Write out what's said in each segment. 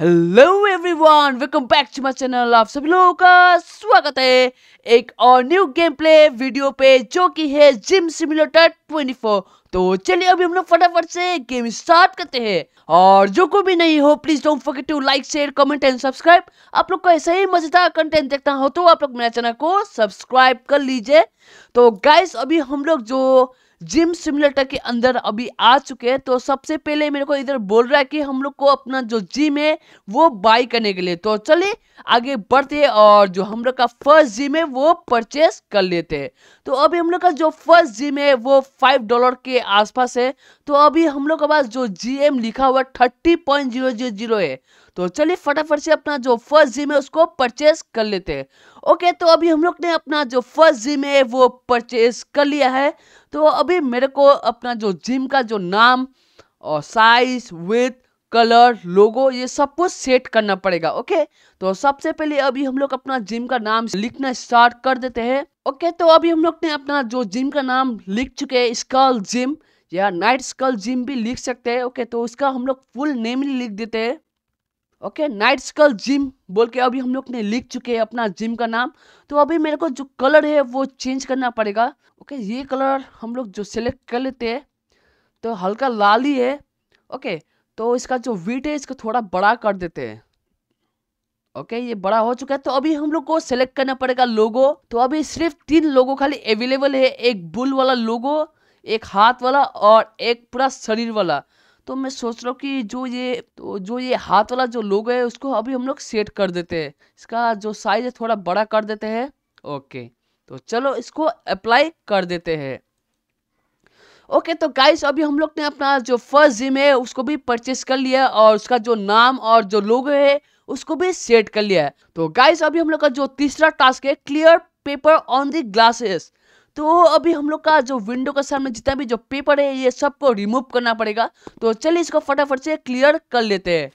hello everyone welcome back to my channel आप सभी लोगों का स्वागत है एक और न्यू गेम प्ले वीडियो पे जो कि है जिम सिमुलेटर 24 तो चलिए अभी हम लोग फटाफट से गेम स्टार्ट करते हैं और जो कोई भी नहीं हो please don't forget to like share comment and subscribe आप लोग को ऐसे ही मजेदार कंटेंट देखना हो तो आप लोग मेरे चैनल को सब्सक्राइब कर लीजिए तो गाइस अभी हम लोग जो जिम सिमुलेटर के अंदर अभी आ चुके हैं तो सबसे पहले मेरे को इधर बोल रहा है कि हम लोग को अपना जो जिम है वो बाई करने के लिए तो चलिए आगे बढ़ते हैं और जो हम लोग का फर्स्ट जिम है वो परचेस कर लेते हैं तो अभी हम लोग का जो फर्स्ट जिम है वो फाइव डॉलर के आसपास है तो अभी हम लोग के पास जो जी लिखा हुआ thirty point zero zero zero है तो चलिए फटाफट से अपना जो फर्स्ट जिम है उसको परचेस कर लेते हैं ओके तो अभी हम लोग ने अपना जो फर्स्ट जिम है वो परचेस कर लिया है तो अभी मेरे को अपना जो जिम का जो नाम और साइज विथ कलर लोगो ये सब कुछ सेट करना पड़ेगा ओके तो सबसे पहले अभी हम लोग अपना जिम का नाम लिखना स्टार्ट कर देते हैं ओके तो अभी हम लोग ने अपना जो जिम का नाम लिख चुके हैं स्कल जिम या नाइट स्कल जिम भी लिख सकते हैं ओके तो उसका हम लोग फुल नेम लिख देते हैं ओके नाइट स्कल जिम बोल के अभी हम लोग ने लिख चुके हैं अपना जिम का नाम तो अभी मेरे को जो कलर है वो चेंज करना पड़ेगा ओके ये कलर हम लोग जो सेलेक्ट कर लेते हैं तो हल्का लाल ही है ओके तो इसका जो वीट है इसको थोड़ा बड़ा कर देते हैं ओके ये बड़ा हो चुका है तो अभी हम लोग को सेलेक्ट करना पड़ेगा लोगो तो अभी सिर्फ तीन लोगो खाली अवेलेबल है एक बुल वाला लोगो एक हाथ वाला और एक पूरा शरीर वाला तो मैं सोच रहा हूँ कि जो ये तो जो ये हाथ वाला जो लोगो है उसको अभी हम लोग सेट कर देते हैं इसका जो साइज है थोड़ा बड़ा कर देते हैं ओके तो चलो इसको अप्लाई कर देते हैं ओके okay, तो गाइस अभी हम लोग ने अपना जो फर्स्ट जिम है उसको भी परचेस कर लिया और उसका जो नाम और जो लोगो है उसको भी सेट कर लिया है तो गाइस अभी हम लोग का जो तीसरा टास्क है clear paper on the glasses तो अभी हम लोग का जो विंडो के सामने जितना भी जो पेपर है ये सबको रिमूव करना पड़ेगा तो चलिए इसको फटाफट से क्लियर कर लेते हैं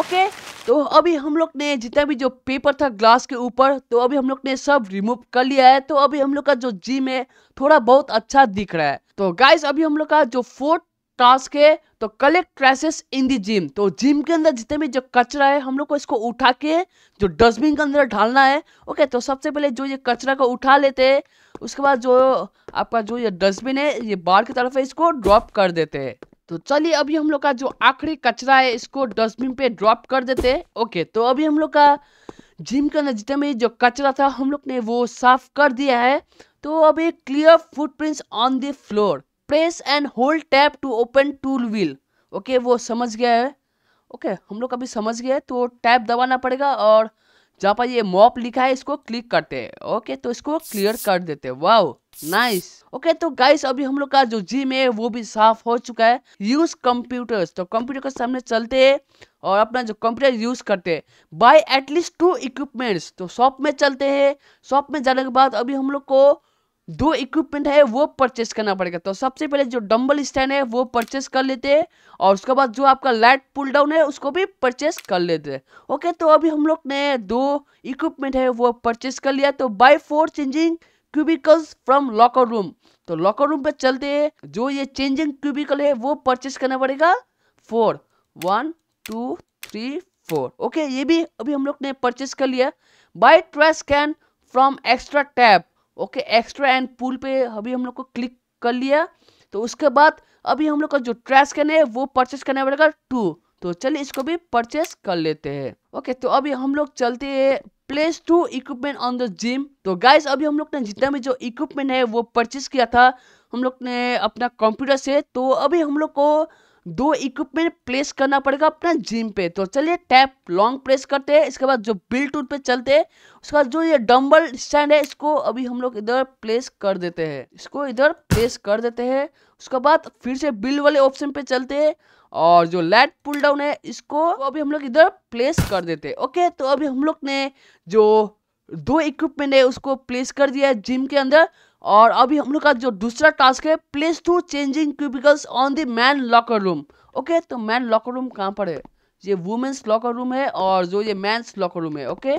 ओके तो अभी हम लोग ने जितना भी जो पेपर था ग्लास के ऊपर तो अभी हम लोग ने सब रिमूव कर लिया है तो अभी हम लोग का जो जिम है थोड़ा बहुत अच्छा दिख रहा है तो गाइस अभी हम लोग का जो फोर्थ टास्क है तो collect traces in the gym तो जिम के अंदर जितने भी जो कचरा है हम लोग को इसको उठा के जो डस्टबिन के अंदर ढालना है ओके तो सबसे पहले जो ये कचरा को उठा लेते हैं उसके बाद जो आपका जो ये डस्टबिन है ये बाढ़ की तरफ है इसको ड्रॉप कर देते हैं तो चलिए अभी हम लोग का जो आखिरी कचरा है इसको डस्टबिन पे ड्रॉप कर देते हैं ओके तो अभी हम लोग का जिम के अंदर जितने भी जो कचरा था हम लोग ने वो साफ कर दिया है तो अभी clear footprints on the floor press and hold tap to open tool wheel okay वो समझ गया है ओके okay, हम लोग अभी समझ गए तो टैप दबाना पड़ेगा और जहाँ पर ये मॉप लिखा है इसको क्लिक करते हैं ओके okay, तो इसको क्लियर कर देते हैं वाओ नाइस ओके तो गाइस अभी हम लोग का जो जिम है वो भी साफ हो चुका है यूज कंप्यूटर्स तो कंप्यूटर के सामने चलते हैं और अपना जो कंप्यूटर यूज करते हैं बाय एटलीस्ट टू इक्विपमेंट्स तो शॉप में चलते हैं शॉप में जाने के बाद अभी हम लोग को दो इक्विपमेंट है वो परचेस करना पड़ेगा तो सबसे पहले जो डम्बल स्टैंड है वो परचेस कर लेते हैं और उसके बाद जो आपका लाइट पुल डाउन है उसको भी परचेस कर लेते हैं ओके तो अभी हम लोग ने दो इक्विपमेंट है वो परचेस कर लिया तो buy four changing cubicles from locker room तो लॉकर रूम पे चलते हैं जो ये चेंजिंग क्यूबिकल है वो परचेस करना पड़ेगा four one two three four okay ये भी अभी हम लोग ने परचेस कर लिया buy trash can from extra tab okay extra and pull पे अभी हम लोग को क्लिक कर लिया तो उसके बाद अभी हम लोग का जो ट्रैश कैन है वो परचेस करना पड़ेगा टू तो चलिए इसको भी परचेस कर लेते हैं ओके तो अभी हम लोग चलते हैं place two equipment on the gym तो गाइस अभी हम लोग ने जितना भी जो इक्विपमेंट है वो परचेस किया था हम लोग ने अपना कंप्यूटर से तो अभी हम लोग को दो इक्विपमेंट प्लेस करना पड़ेगा अपना जिम पे तो चलिए टैप लॉन्ग प्रेस करते हैं इसके बाद जो बिल टूट पे चलते हैं उसके बाद जो ये डम्बल स्टैंड है इसको अभी हम लोग इधर प्लेस कर देते हैं इसको इधर प्लेस कर देते हैं उसके बाद फिर से बिल वाले ऑप्शन पे चलते हैं और जो लैट पुल डाउन है इसको अभी हम लोग इधर प्लेस कर देते हैं ओके तो अभी हम लोग ने जो दो इक्विपमेंट है उसको प्लेस कर दिया है जिम के अंदर और अभी हम लोग का जो दूसरा टास्क है place two changing cubicles on the men locker room okay तो मैन लॉकर रूम कहाँ पर है ये वुमेन्स लॉकर रूम है और जो ये मैंस लॉकर रूम है ओके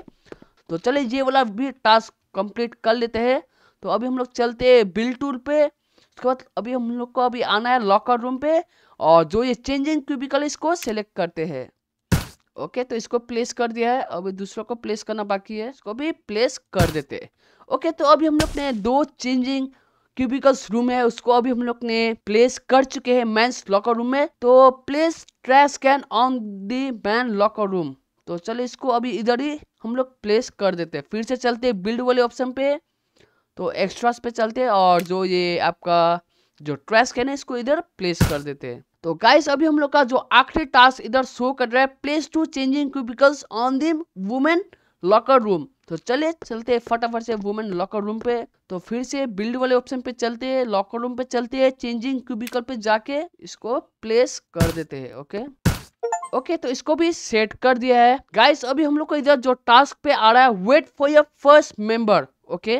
तो चलिए ये वाला भी टास्क कंप्लीट कर लेते हैं तो अभी हम लोग चलते हैं बिल टूर पे उसके बाद अभी हम लोग को अभी आना है लॉकर रूम पे और जो ये चेंजिंग क्यूबिकल इसको सेलेक्ट करते हैं ओके तो इसको प्लेस कर दिया है अभी दूसरों को प्लेस करना बाकी है इसको भी प्लेस कर देते हैं ओके तो अभी हम लोग ने दो चेंजिंग क्यूबिकल्स रूम है उसको अभी हम लोग ने प्लेस कर चुके हैं मैं लॉकर रूम में तो place trash can on the men locker room तो चलो इसको अभी इधर ही हम लोग प्लेस कर देते हैं फिर से चलते हैं बिल्ड वाले ऑप्शन पे तो एक्स्ट्रास पे चलते हैं और जो ये आपका जो ट्रैश कैन है इसको इधर प्लेस कर देते हैं तो गाइस अभी हम लोग का जो आखिरी टास्क इधर शो कर रहा है place two changing cubicles on the women locker room तो चले चलते हैं फटाफट से वुमेन लॉकर रूम पे तो फिर से बिल्ड वाले ऑप्शन पे चलते हैं लॉकर रूम पे चलते हैं चेंजिंग क्यूबिकल पे जाके इसको प्लेस कर देते हैं ओके ओके तो इसको भी सेट कर दिया है गाइस अभी हम लोग को इधर जो टास्क पे आ रहा है wait for your first member okay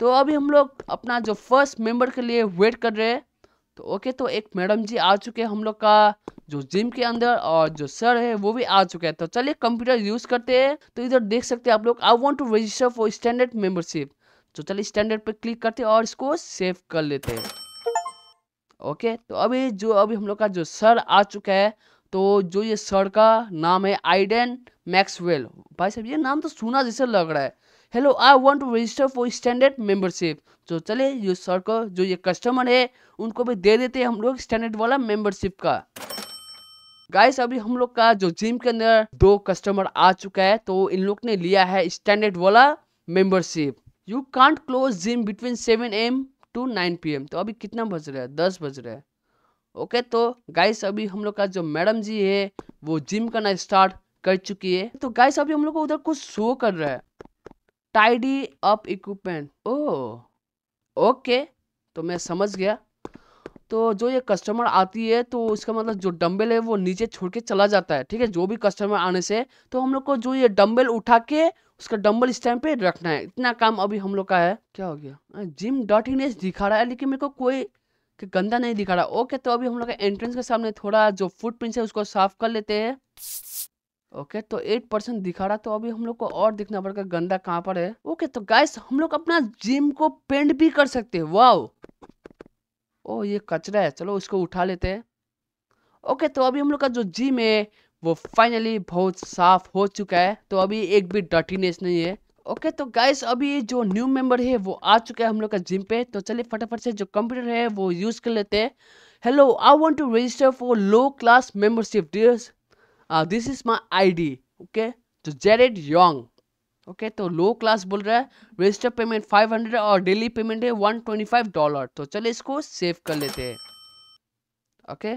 तो अभी हम लोग अपना जो फर्स्ट मेंबर के लिए वेट कर रहे हैं तो ओके तो एक मैडम जी आ चुके हैं हम लोग का जो जिम के अंदर और जो सर है वो भी आ चुके हैं तो चलिए कंप्यूटर यूज़ करते हैं तो इधर देख सकते हैं आप लोग I want to register for standard membership तो चलिए स्टैंडर्ड पर क्लिक करते हैं और इसको सेव कर लेते हैं ओके तो अभी जो अभी हम लोग का जो सर आ चुका है तो जो ये सर का नाम है आइडन मैक्सवेल भाई साहब ये नाम तो सुना जैसे लग रहा है hello I want to register for standard membership तो चले जो सर को जो ये कस्टमर है उनको भी दे देते हैं हम लोग स्टैंडर्ड वाला मेंबरशिप का गाइस अभी हम लोग का जो जिम के अंदर दो कस्टमर आ चुका है तो इन लोग ने लिया है स्टैंडर्ड वाला membership you can't close gym between seven AM to nine PM तो अभी कितना बज रहा है दस बज रहा है ओके तो गाइस अभी हम लोग का जो मैडम जी है वो जिम करना स्टार्ट कर चुकी है तो गाइस अभी हम लोग को उधर कुछ शो कर रहा है tidy up equipment oh okay तो मैं समझ गया तो जो ये कस्टमर आती है तो उसका मतलब जो डम्बेल है वो नीचे छोड़ के चला जाता है ठीक है जो भी कस्टमर आने से तो हम लोग को जो ये डम्बेल उठा के उसका डम्बल स्टैंड पे रखना है इतना काम अभी हम लोग का है क्या हो गया जिम डॉट इन दिखा रहा है लेकिन मेरे को कोई कि गंदा नहीं दिखा रहा ओके तो अभी हम लोग एंट्रेंस के सामने थोड़ा जो फुट है उसको साफ कर लेते हैं ओके तो एट परसेंट दिखा रहा तो अभी हम लोग को और दिखना पड़ेगा गंदा कहाँ पर है ओके तो गाइस हम लोग अपना जिम को पेंट भी कर सकते हैं वाओ ओ ये कचरा है चलो उसको उठा लेते हैं ओके तो अभी हम लोग का जो जिम है वो फाइनली बहुत साफ हो चुका है तो अभी एक भी डर्टीनेस नहीं है ओके तो गाइस अभी जो न्यू मेंबर है वो आ चुका है हम लोग का जिम पे तो चलिए फटाफट से जो कंप्यूटर है वो यूज़ कर लेते हैं hello I want to register for low class membership dears this is my I D okay तो जेरेड योंग ओके तो लो क्लास बोल रहा है रजिस्टर पेमेंट फाइव हंड्रेड और डेली पेमेंट है वन ट्वेंटी फाइव डॉलर तो चलिए इसको सेव कर लेते हैं ओके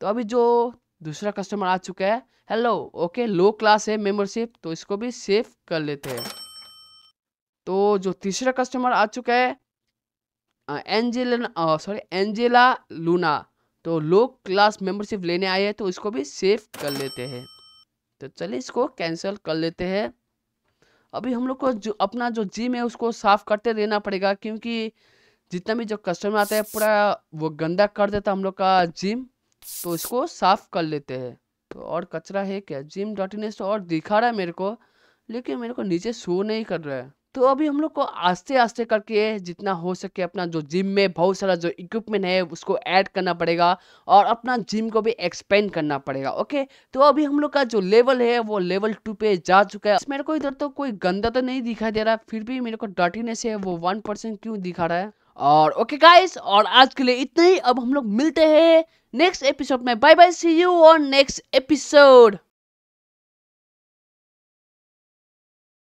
तो अभी जो दूसरा कस्टमर आ चुका है हेलो ओके लो क्लास है मेंबरशिप तो इसको भी सेव कर लेते हैं तो जो तीसरा कस्टमर आ चुका है एंजेला सॉरी एंजेला लूना तो लोग क्लास मेंबरशिप लेने आए हैं तो इसको भी सेव कर लेते हैं तो चलिए इसको कैंसिल कर लेते हैं अभी हम लोग को जो अपना जो जिम है उसको साफ़ करते रहना पड़ेगा क्योंकि जितना भी जो कस्टमर आता है पूरा वो गंदा कर देता हम लोग का जिम तो इसको साफ़ कर लेते हैं तो और कचरा है क्या जिम डॉट इन तो और दिखा रहा है मेरे को लेकिन मेरे को नीचे शो नहीं कर रहा है तो अभी हम लोग को आस्ते आस्ते करके जितना हो सके अपना जो जिम में बहुत सारा जो इक्विपमेंट है उसको ऐड करना पड़ेगा और अपना जिम को भी एक्सपेंड करना पड़ेगा ओके तो अभी हम लोग का जो लेवल है वो लेवल टू पे जा चुका है मेरे को इधर तो कोई गंदा तो नहीं दिखाई दे रहा फिर भी मेरे को डॉटीनेस है वो वन परसेंट क्यों दिखा रहा है और ओके गाइस और आज के लिए इतना ही अब हम लोग मिलते हैं नेक्स्ट एपिसोड में बाय बाय सी यू और नेक्स्ट एपिसोड